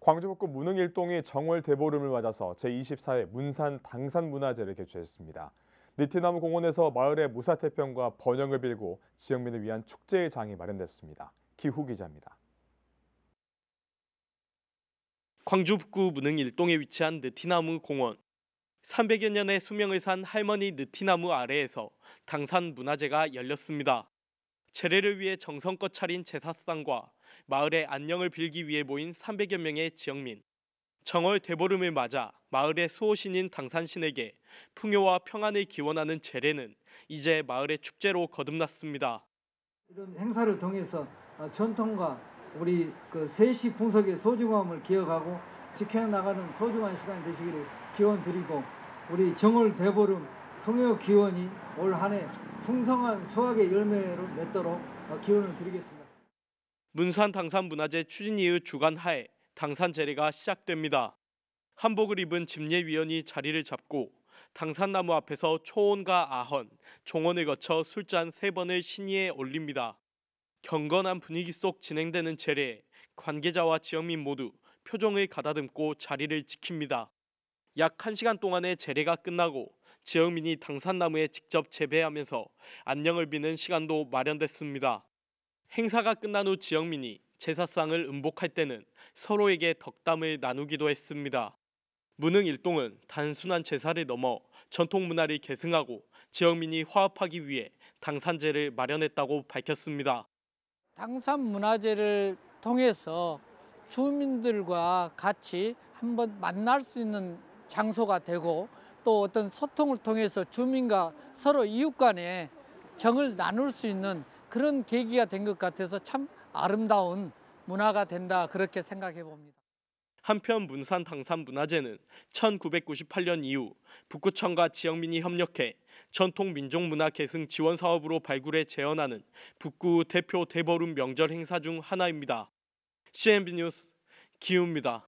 광주북구 문흥 일동이 정월 대보름을 맞아서 제24회 문산 당산문화제를 개최했습니다. 니티나무 공원에서 마을의 무사태평과 번영을 빌고 지역민을 위한 축제의 장이 마련됐습니다. 기후 기자입니다. 광주 북구 문흥 일동에 위치한 느티나무 공원. 300여 년의 수명을 산 할머니 느티나무 아래에서 당산 문화제가 열렸습니다. 재례를 위해 정성껏 차린 제사상과 마을의 안녕을 빌기 위해 모인 300여 명의 지역민. 정월 대보름을 맞아 마을의 수호신인 당산신에게 풍요와 평안을 기원하는 재례는 이제 마을의 축제로 거듭났습니다. 이런 행사를 통해서 어, 전통과 우리 그 세시 풍속의 소중함을 기억하고 지켜나가는 소중한 시간 되시기를 기원 드리고 우리 정월 대보름 통요 기원이 올 한해 풍성한 수확의 열매를 맺도록 어, 기원을 드리겠습니다. 문산 당산 문화재 추진 이후 주간 하에 당산 재래가 시작됩니다. 한복을 입은 집례위원이 자리를 잡고 당산나무 앞에서 초원과 아헌, 종원을 거쳐 술잔 세번을 신의에 올립니다. 경건한 분위기 속 진행되는 재례 관계자와 지역민 모두 표정을 가다듬고 자리를 지킵니다. 약 1시간 동안의 재례가 끝나고 지영민이 당산나무에 직접 재배하면서 안녕을 비는 시간도 마련됐습니다. 행사가 끝난 후지영민이 제사상을 음복할 때는 서로에게 덕담을 나누기도 했습니다. 무능 일동은 단순한 제사를 넘어 전통 문화를 계승하고 지영민이 화합하기 위해 당산제를 마련했다고 밝혔습니다. 당산 문화제를 통해서 주민들과 같이 한번 만날 수 있는 장소가 되고 또 어떤 소통을 통해서 주민과 서로 이웃 간에 정을 나눌 수 있는 그런 계기가 된 것 같아서 참 아름다운 문화가 된다 그렇게 생각해 봅니다. 한편 문산 당산문화재는 1998년 이후 북구청과 지역민이 협력해 전통 민족문화 계승 지원 사업으로 발굴해 재현하는 북구 대표 대보름 명절 행사 중 하나입니다. CNB 뉴스 기우입니다.